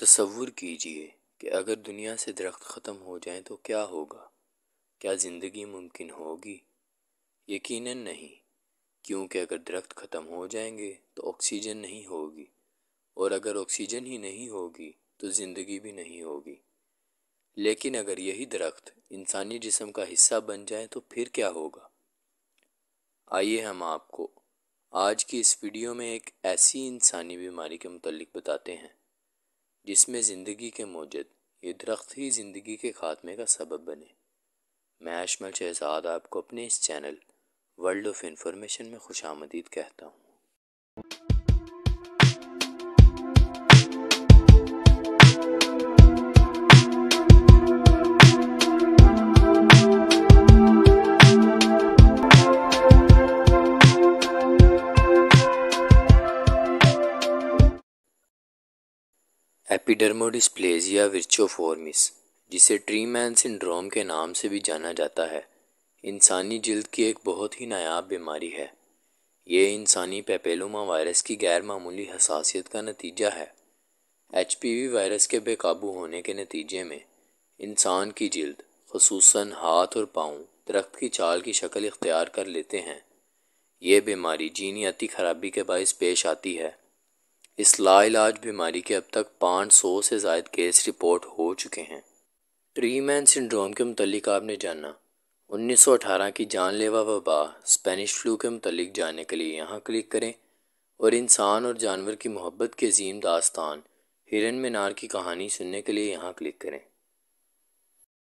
तस्वुर कीजिए कि अगर दुनिया से दरख्त ख़त्म हो जाए तो क्या होगा क्या ज़िंदगी मुमकिन होगी यकीनन नहीं क्योंकि अगर दरख्त ख़त्म हो जाएंगे तो ऑक्सीजन नहीं होगी और अगर ऑक्सीजन ही नहीं होगी तो ज़िंदगी भी नहीं होगी लेकिन अगर यही दरख्त इंसानी जिसम का हिस्सा बन जाए तो फिर क्या होगा आइए हम आपको आज की इस वीडियो में एक ऐसी इंसानी बीमारी के मतलब बताते हैं जिसमें ज़िंदगी के मौजद ये दरख्त ही ज़िंदगी के खात्मे का सबब बने मैं अशमल शहजाद आपको अपने इस चैनल वर्ल्ड ऑफ इंफॉर्मेशन में खुश आमदीद कहता हूँ एपिडर्मोडिस्प्लेजिया विर्चोफॉर्मिस जिसे ट्री मैन सिंड्रोम के नाम से भी जाना जाता है इंसानी जल्द की एक बहुत ही नायाब बीमारी है ये इंसानी पेपेलोमा वायरस की गैर मामूली हसासीत का नतीजा है एच वायरस के बेकाबू होने के नतीजे में इंसान की जल्द खसूस हाथ और पाँव दरख्त की चाल की शक्ल इख्तियार कर लेते हैं ये बीमारी जीनियाती खराबी के बायस पेश आती है इस लाइलाज बीमारी के अब तक 500 से जायद केस रिपोर्ट हो चुके हैं ट्रीमैन सिंड्रोम के मतलब आपने जाना 1918 की जानलेवा वबा स्पेनिश फ्लू के मतलब जानने के लिए यहाँ क्लिक करें और इंसान और जानवर की मोहब्बत के अजीम दास्तान हिरन मीनार की कहानी सुनने के लिए यहाँ क्लिक करें